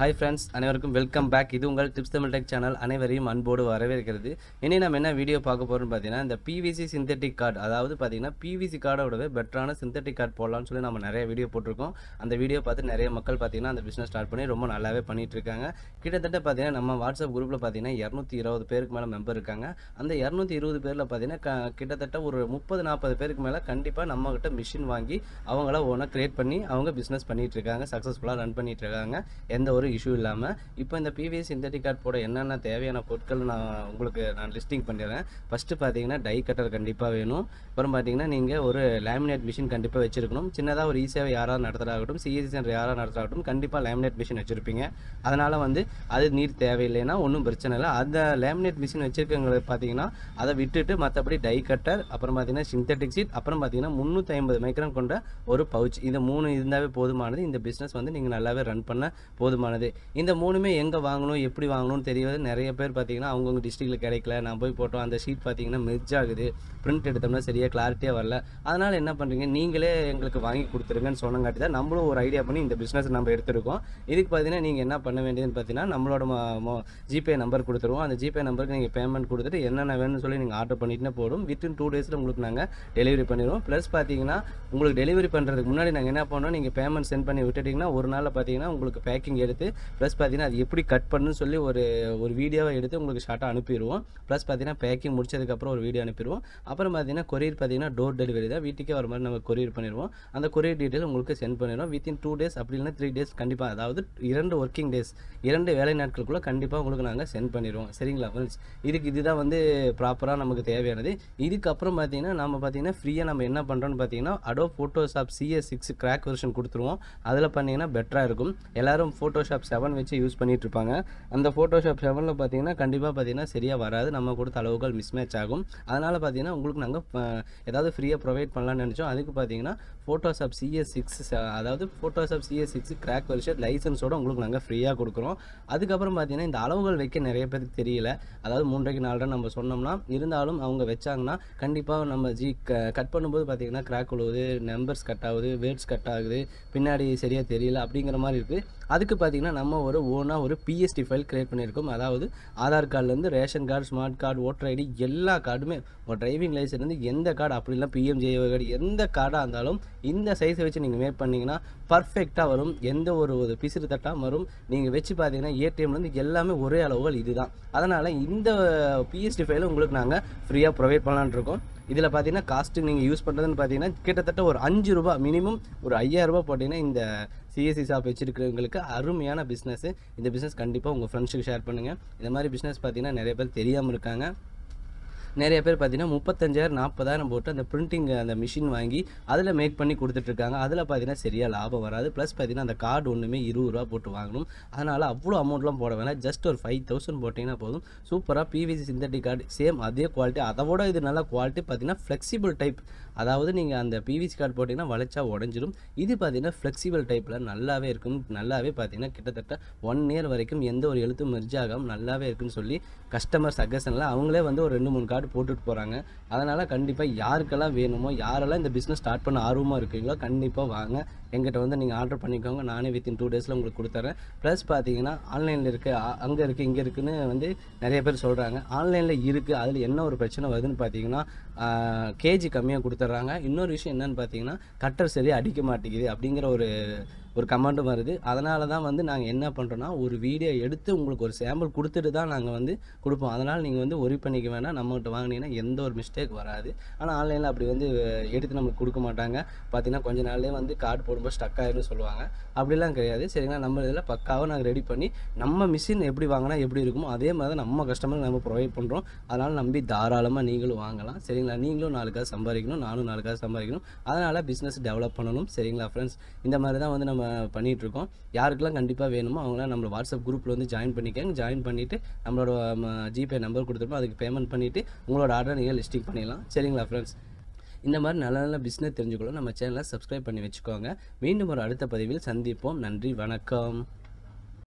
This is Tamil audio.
ஹாய் ஃப்ரெண்ட்ஸ் அனைவருக்கும் வெல்கம் பேக் இது உங்கள் டிப்ஸ் தமிழ் டெக் சேனல் அனைவரையும் அன்போடு வரவேற்கிறது இனி நம்ம என்ன வீடியோ பார்க்க போகிறோம்னு பார்த்தீங்கன்னா இந்த பிவிசி சிந்தட்டிக் கார்டு அதாவது பார்த்தீங்கன்னா பிவிசி கார்டோடவே பெட்டரான சிந்தட்டிக் கார்டு போடலாம்னு சொல்லி நம்ம நிறைய வீடியோ போட்டிருக்கோம் அந்த வீடியோ பார்த்து நிறைய மக்கள் பார்த்தீங்கன்னா அந்த பிஸ்னஸ் ஸ்டார்ட் பண்ணி ரொம்ப நல்லாவே பண்ணிகிட்டு இருக்காங்க கிட்டத்தட்ட பார்த்தீங்கன்னா நம்ம வாட்ஸ்அப் குரூப்பில் பார்த்தீங்கன்னா இரநூத்தி இருபது பேருக்கு மேலே மெம்பர் இருக்காங்க அந்த இரநூத்தி இருபது பேரில் பார்த்தீங்கன்னா கிட்டத்தட்ட ஒரு முப்பது நாற்பது பேருக்கு மேலே கண்டிப்பாக நம்மக்கிட்ட மிஷின் வாங்கி அவங்கள ஒன்றா க்ரியேட் பண்ணி அவங்க பிஸ்னஸ் பண்ணிகிட்டு இருக்காங்க சக்ஸஸ்ஃபுல்லாக ரன் பண்ணிகிட்டு இருக்காங்க எந்த ஒரு இஷ்யூ இல்லாமல் இப்போ இந்த பிவி சிந்தட்டிக் கார்ட் போட என்னென்ன தேவையான பொருட்கள் நான் உங்களுக்கு நான் லிஸ்டிங் பண்ணிடுறேன் ஃபஸ்ட்டு பார்த்தீங்கன்னா டை கட்டர் கண்டிப்பாக வேணும் அப்புறம் பார்த்தீங்கன்னா நீங்கள் ஒரு லேமினேட் மிஷின் கண்டிப்பாக வச்சுருக்கணும் சின்னதாக ஒரு ஈஸியாக யாராவது நடத்துகிறாகட்டும் சிஎஸ்சி சென்டர் யாராவது நடத்துகிறாகட்டும் கண்டிப்பாக லேமினேட் மிஷின் வச்சுருப்பீங்க அதனால் வந்து அது நீர் தேவையில்லைன்னா ஒன்றும் பிரச்சனை இல்லை அந்த லேமினேட் மிஷின் வச்சுருக்கவங்களுக்கு பார்த்தீங்கன்னா அதை விட்டுட்டு மற்றபடி டை கட்டர் அப்புறம் பார்த்தீங்கன்னா சிந்தட்டிக் சீட் அப்புறம் பார்த்தீங்கன்னா முந்நூற்றி ஐம்பது மைக்ரான் கொண்ட ஒரு பவுச் இந்த மூணு இருந்தாவே போதுமானது இந்த பிஸ்னஸ் வந்து நீங்கள் நல்லாவே ரன் பண்ண போதுமானது கிடையாது இந்த மூணுமே எங்கே வாங்கணும் எப்படி வாங்கணும்னு தெரியாது நிறைய பேர் பார்த்தீங்கன்னா அவங்கவுங்க டிஸ்ட்ரிக்டில் கிடைக்கல நான் போய் போட்டோம் அந்த ஷீட் பார்த்தீங்கன்னா மெர்ஜ் ஆகுது பிரிண்ட் எடுத்தோம்னா சரியாக கிளாரிட்டியாக வரல அதனால் என்ன பண்ணுறீங்க நீங்களே எங்களுக்கு வாங்கி கொடுத்துருங்கன்னு சொன்னங்காட்டி தான் நம்மளும் ஒரு ஐடியா பண்ணி இந்த பிஸ்னஸ் நம்ம எடுத்துருக்கோம் இதுக்கு பார்த்தீங்கன்னா நீங்கள் என்ன பண்ண வேண்டியதுன்னு பார்த்தீங்கன்னா நம்மளோட மோ ஜிபே நம்பர் கொடுத்துருவோம் அந்த ஜிபே நம்பருக்கு நீங்கள் பேமெண்ட் கொடுத்துட்டு என்னென்ன வேணும்னு சொல்லி நீங்கள் ஆர்டர் பண்ணிட்டுனா போடும் வித்தின் டூ டேஸில் உங்களுக்கு நாங்கள் டெலிவரி பண்ணிடுவோம் ப்ளஸ் பார்த்தீங்கன்னா உங்களுக்கு டெலிவரி பண்ணுறதுக்கு முன்னாடி நாங்கள் என்ன பண்ணோம் நீங்கள் பேமெண்ட் சென்ட் பண்ணி விட்டுட்டிங்கன்னா ஒரு நாளில் பார்த்தீங்கன்னா உங்களுக்கு பேக்கிங் எடுத்து ப்ளஸ் பார்த்தீங்கன்னா அது எப்படி கட் பண்ணுன்னு சொல்லி ஒரு ஒரு வீடியோவை எடுத்து உங்களுக்கு ஷார்ட்டாக அனுப்பிடுவோம் ப்ளஸ் பார்த்தீங்கன்னா பேக்கிங் முடிச்சதுக்கப்புறம் ஒரு வீடியோ அனுப்பிடுவோம் அப்புறம் பார்த்தீங்கன்னா கொரியர் பார்த்தீங்கன்னா டோர் டெலிவரி தான் வீட்டுக்கே வர மாதிரி நம்ம கொரியர் பண்ணிடுவோம் அந்த கொரியர் டீட்டெயில் உங்களுக்கு சென்ட் பண்ணிடுவோம் வித்தின் டூ டேஸ் அப்படி இல்லைன்னா த்ரீ டேஸ் கண்டிப்பாக அதாவது இரண்டு ஒர்க்கிங் டேஸ் இரண்டு வேலை நாட்களுக்குள்ளே கண்டிப்பாக உங்களுக்கு நாங்கள் சென்ட் பண்ணிடுவோம் சரிங்களா ஃப்ரெண்ட்ஸ் இதுக்கு இதுதான் வந்து ப்ராப்பராக நமக்கு தேவையானது இதுக்கப்புறம் பார்த்தீங்கன்னா நம்ம பார்த்தீங்கன்னா ஃப்ரீயாக நம்ம என்ன பண்ணுறோன்னு பார்த்தீங்கன்னா Adobe Photoshop CS six crack version கொடுத்துருவோம் அதில் பண்ணிங்கன்னா பெட்டராக இருக்கும் எல்லோரும் ஃபோட்டோஷாப் ஃபோட்டோஷாப் செவன் வச்சு யூஸ் இருப்பாங்க அந்த ஃபோட்டோஷாப் செவனில் பார்த்தீங்கன்னா கண்டிப்பாக பார்த்தீங்கன்னா சரியாக வராது நம்ம கொடுத்த அளவுகள் மிஸ்மேட்ச் ஆகும் அதனால் பார்த்தீங்கன்னா உங்களுக்கு நாங்கள் ஏதாவது ஃப்ரீயாக ப்ரொவைட் பண்ணலாம்னு நினச்சோம் அதுக்கு பார்த்தீங்கன்னா ஃபோட்டோஷாப் சிஎஸ் சிக்ஸ் அதாவது Photoshop CS six crack version லைசன்ஸோடு உங்களுக்கு நாங்கள் ஃப்ரீயாக கொடுக்குறோம் அதுக்கப்புறம் பார்த்தீங்கன்னா இந்த அளவுகள் வைக்க நிறைய பேருக்கு தெரியல அதாவது மூன்றைக்கு நாலரை நம்ம சொன்னோம்னா இருந்தாலும் அவங்க வச்சாங்கன்னா கண்டிப்பாக நம்ம ஜி கட் பண்ணும்போது பார்த்தீங்கன்னா கிராக் விழுவுது நம்பர்ஸ் கட் ஆகுது வேர்ட்ஸ் கட் ஆகுது பின்னாடி சரியாக தெரியல அப்படிங்கிற மாதிரி இருக்குது அதுக்கு பார்த்தீங்கன்னா பார்த்தீங்கன்னா நம்ம ஒரு ஓனாக ஒரு பிஎஸ்டி ஃபைல் க்ரியேட் பண்ணியிருக்கோம் அதாவது ஆதார் கார்டுலேருந்து ration card smart card voter ID எல்லா கார்டுமே உங்கள் டிரைவிங் லைசன்ஸ்லேருந்து எந்த கார்டு அப்படிலாம் பிஎம்ஜே கார்டு எந்த கார்டாக இருந்தாலும் இந்த சைஸை வச்சு நீங்கள் மேக் பண்ணிங்கன்னா பர்ஃபெக்டாக வரும் எந்த ஒரு ஒரு பிசிறு தட்டாக வரும் நீங்கள் வச்சு பார்த்தீங்கன்னா ஏடிஎம்லேருந்து எல்லாமே ஒரே அளவுகள் இதுதான் அதனால் இந்த பிஎஸ்டி ஃபைலை உங்களுக்கு நாங்கள் ஃப்ரீயாக ப்ரொவைட் பண்ணலான்ட்ருக்கோம் இருக்கோம் இதில் பார்த்தீங்கன்னா காஸ்ட்டு நீங்கள் யூஸ் பண்ணுறதுன்னு பார்த்தீங்கன்னா கிட்டத்தட்ட ஒரு அஞ்சு ரூபா மினிமம் ஒரு ஐயாயிரரூபா போட்டிங்கன்னா இந்த சிஎஸ்சி ஷாப் வச்சிருக்கிறவங்களுக்கு அருமையான பிஸ்னஸ் இந்த பிஸ்னஸ் கண்டிப்பாக உங்கள் ஃப்ரெண்ட்ஸுக்கு ஷேர் பண்ணுங்கள் இந்த மாதிரி பிஸ்னஸ் பார்த்திங்கன்னா நிறைய பேர் தெரியாமல் இருக்காங்க நிறைய பேர் பார்த்தீங்கன்னா முப்பத்தஞ்சாயிரம் நாற்பதாயிரம் போட்டு அந்த பிரிண்டிங் அந்த மிஷின் வாங்கி அதில் மேக் பண்ணி கொடுத்துட்ருக்காங்க அதில் பார்த்தீங்கன்னா சரியாக லாபம் வராது ப்ளஸ் பார்த்தீங்கன்னா அந்த கார்டு ஒன்றுமே இருபது ரூபா போட்டு வாங்கணும் அதனால் அவ்வளோ அமௌண்ட்லாம் போட வேணாம் ஜஸ்ட் ஒரு ஃபைவ் தௌசண்ட் போட்டிங்கன்னா போதும் சூப்பராக பிவிசி சிந்தட்டிக் கார்டு சேம் அதே குவாலிட்டி அதோட இது நல்ல குவாலிட்டி பார்த்தீங்கன்னா ஃப்ளெக்சிபிள் டைப் அதாவது நீங்கள் அந்த பிவிசி கார்டு போட்டிங்கன்னா வளைச்சா உடஞ்சிடும் இது பார்த்தீங்கன்னா ஃப்ளெக்சிபிள் டைப்பில் நல்லாவே இருக்கும் நல்லாவே பார்த்தீங்கன்னா கிட்டத்தட்ட ஒன் இயர் வரைக்கும் எந்த ஒரு எழுத்தும் மெர்ஜ் ஆகாமல் நல்லாவே இருக்குன்னு சொல்லி கஸ்டமர் சஜஷனில் அவங்களே வந்து ஒரு ரெண்டு மூணு கார்டு பாட்டு போட்டுட்டு போகிறாங்க அதனால் கண்டிப்பாக யாருக்கெல்லாம் வேணுமோ யாரெல்லாம் இந்த பிஸ்னஸ் ஸ்டார்ட் பண்ண ஆர்வமாக இருக்கீங்களோ கண்டிப்பாக வாங்க எங்கிட்ட வந்து நீங்கள் ஆர்டர் பண்ணிக்கோங்க நானே வித்தின் டூ டேஸில் உங்களுக்கு கொடுத்துறேன் ப்ளஸ் பார்த்தீங்கன்னா ஆன்லைனில் இருக்குது அங்கே இருக்குது இங்கே இருக்குதுன்னு வந்து நிறைய பேர் சொல்கிறாங்க ஆன்லைனில் இருக்குது அதில் என்ன ஒரு பிரச்சனை வருதுன்னு பார்த்தீங்கன்னா கேஜி கம்மியாக கொடுத்துட்றாங்க இன்னொரு விஷயம் என்னென்னு பார்த்தீங்கன்னா கட்டர் சரி அடிக்க மாட்டேங்குது அப்படிங்கிற ஒரு ஒரு கமெண்ட் வருது அதனால தான் வந்து நாங்கள் என்ன பண்ணுறோன்னா ஒரு வீடியோ எடுத்து உங்களுக்கு ஒரு சாம்பிள் கொடுத்துட்டு தான் நாங்கள் வந்து கொடுப்போம் அதனால் நீங்கள் வந்து ஒரி பண்ணிக்க வேணால் நம்மகிட்ட வாங்கினீங்கன்னா எந்த ஒரு மிஸ்டேக் வராது ஆனால் ஆன்லைனில் அப்படி வந்து எடுத்து நமக்கு கொடுக்க மாட்டாங்க பார்த்தீங்கன்னா கொஞ்ச நாள்லேயே வந்து கார்டு போடும்போது ஸ்டக் ஆயிடும்னு சொல்லுவாங்க அப்படிலாம் கிடையாது சரிங்களா நம்ம இதில் பக்காவாக நாங்கள் ரெடி பண்ணி நம்ம மிஷின் எப்படி வாங்கினா எப்படி இருக்குமோ அதே மாதிரி தான் நம்ம கஸ்டமருக்கு நம்ம ப்ரொவைட் பண்ணுறோம் அதனால் நம்பி தாராளமாக நீங்களும் வாங்கலாம் சரிங்களா நீங்களும் நாளுக்காக சம்பாதிக்கணும் நானும் நாளுக்காக சம்பாதிக்கணும் அதனால் பிஸ்னஸ் டெவலப் பண்ணணும் சரிங்களா ஃப்ரெண்ட்ஸ் இந்த மாதிரி தான் வந்து நம்ம நம்ம பண்ணிகிட்ருக்கோம் யாருக்கெல்லாம் கண்டிப்பாக வேணுமோ அவங்களாம் நம்மளோட வாட்ஸ்அப் குரூப்பில் வந்து ஜாயின் பண்ணிக்கோங்க ஜாயின் பண்ணிவிட்டு நம்மளோட ஜிபே நம்பர் கொடுத்துருப்போம் அதுக்கு பேமெண்ட் பண்ணிவிட்டு உங்களோட ஆர்டரை நீங்கள் லிஸ்டிங் பண்ணிடலாம் சரிங்களா ஃப்ரெண்ட்ஸ் இந்த மாதிரி நல்ல நல்ல பிஸ்னஸ் தெரிஞ்சுக்கொள்ள நம்ம சேனலை சப்ஸ்கிரைப் பண்ணி வச்சுக்கோங்க மீண்டும் ஒரு அடுத்த பதிவில் சந்திப்போம் நன்றி வணக்கம்